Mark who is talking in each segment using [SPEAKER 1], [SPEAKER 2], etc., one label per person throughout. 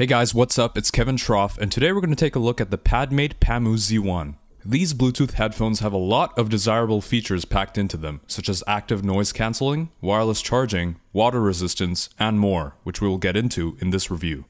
[SPEAKER 1] Hey guys, what's up? It's Kevin Troff, and today we're going to take a look at the Padmate Pamu Z1. These Bluetooth headphones have a lot of desirable features packed into them, such as active noise cancelling, wireless charging, water resistance, and more, which we will get into in this review.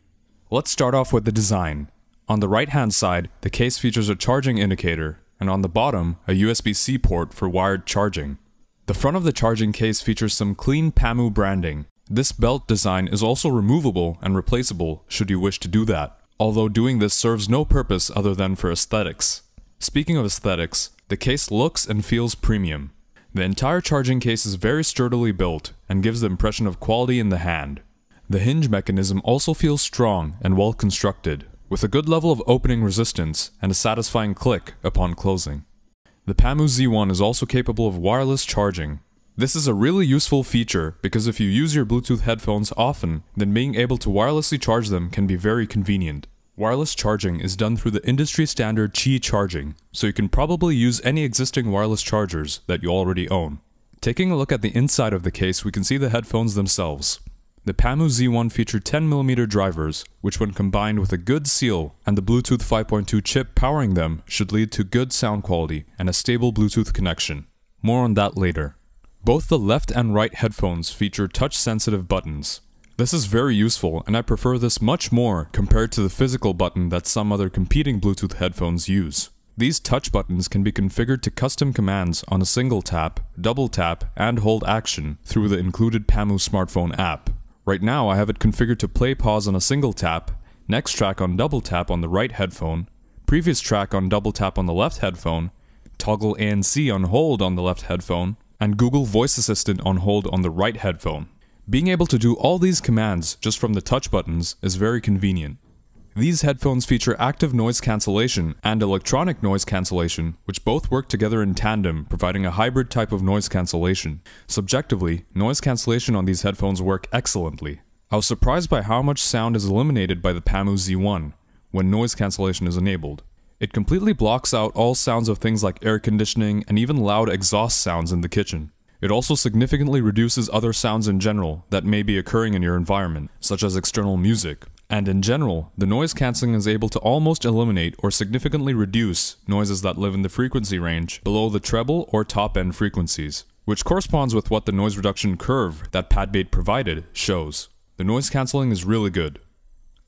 [SPEAKER 1] Let's start off with the design. On the right hand side, the case features a charging indicator, and on the bottom, a USB-C port for wired charging. The front of the charging case features some clean PAMU branding, this belt design is also removable and replaceable should you wish to do that, although doing this serves no purpose other than for aesthetics. Speaking of aesthetics, the case looks and feels premium. The entire charging case is very sturdily built and gives the impression of quality in the hand. The hinge mechanism also feels strong and well constructed, with a good level of opening resistance and a satisfying click upon closing. The PAMU Z1 is also capable of wireless charging, this is a really useful feature because if you use your Bluetooth headphones often, then being able to wirelessly charge them can be very convenient. Wireless charging is done through the industry standard Qi charging, so you can probably use any existing wireless chargers that you already own. Taking a look at the inside of the case, we can see the headphones themselves. The PAMU Z1 featured 10mm drivers, which when combined with a good seal and the Bluetooth 5.2 chip powering them should lead to good sound quality and a stable Bluetooth connection. More on that later. Both the left and right headphones feature touch-sensitive buttons. This is very useful, and I prefer this much more compared to the physical button that some other competing Bluetooth headphones use. These touch buttons can be configured to custom commands on a single tap, double tap, and hold action through the included PAMU smartphone app. Right now I have it configured to play pause on a single tap, next track on double tap on the right headphone, previous track on double tap on the left headphone, toggle ANC on hold on the left headphone, and Google Voice Assistant on hold on the right headphone. Being able to do all these commands just from the touch buttons is very convenient. These headphones feature active noise cancellation and electronic noise cancellation, which both work together in tandem, providing a hybrid type of noise cancellation. Subjectively, noise cancellation on these headphones work excellently. I was surprised by how much sound is eliminated by the PAMU Z1 when noise cancellation is enabled. It completely blocks out all sounds of things like air conditioning and even loud exhaust sounds in the kitchen. It also significantly reduces other sounds in general that may be occurring in your environment, such as external music. And in general, the noise cancelling is able to almost eliminate or significantly reduce noises that live in the frequency range below the treble or top end frequencies, which corresponds with what the noise reduction curve that PadBait provided shows. The noise cancelling is really good,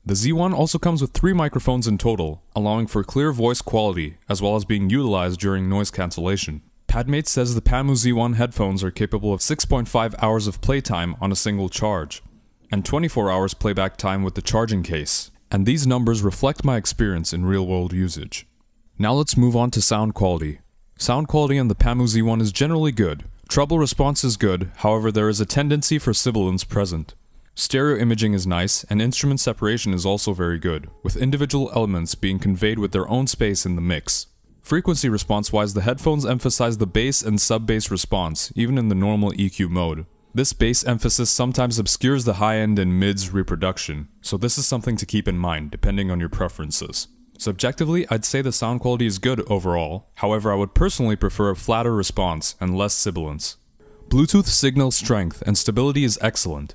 [SPEAKER 1] the Z1 also comes with three microphones in total, allowing for clear voice quality, as well as being utilized during noise cancellation. Padmate says the PAMU Z1 headphones are capable of 6.5 hours of playtime on a single charge, and 24 hours playback time with the charging case, and these numbers reflect my experience in real-world usage. Now let's move on to sound quality. Sound quality on the PAMU Z1 is generally good. Treble response is good, however there is a tendency for sibilance present. Stereo imaging is nice, and instrument separation is also very good, with individual elements being conveyed with their own space in the mix. Frequency response-wise, the headphones emphasize the bass and sub-bass response, even in the normal EQ mode. This bass emphasis sometimes obscures the high-end and mids reproduction, so this is something to keep in mind, depending on your preferences. Subjectively, I'd say the sound quality is good overall, however I would personally prefer a flatter response and less sibilance. Bluetooth signal strength and stability is excellent,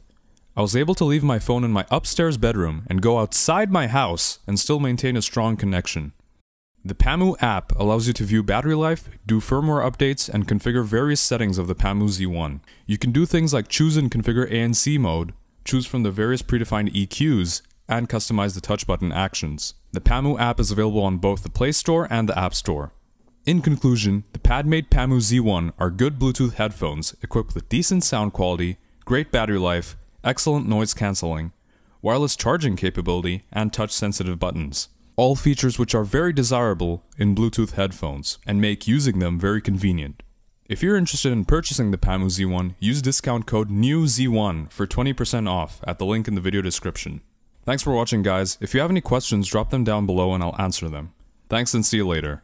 [SPEAKER 1] I was able to leave my phone in my upstairs bedroom and go outside my house and still maintain a strong connection. The PAMU app allows you to view battery life, do firmware updates, and configure various settings of the PAMU Z1. You can do things like choose and configure ANC mode, choose from the various predefined EQs, and customize the touch button actions. The PAMU app is available on both the Play Store and the App Store. In conclusion, the PadMate PAMU Z1 are good Bluetooth headphones equipped with decent sound quality, great battery life, excellent noise cancelling, wireless charging capability, and touch-sensitive buttons. All features which are very desirable in Bluetooth headphones and make using them very convenient. If you're interested in purchasing the PAMU Z1, use discount code NEWZ1 for 20% off at the link in the video description. Thanks for watching guys, if you have any questions drop them down below and I'll answer them. Thanks and see you later.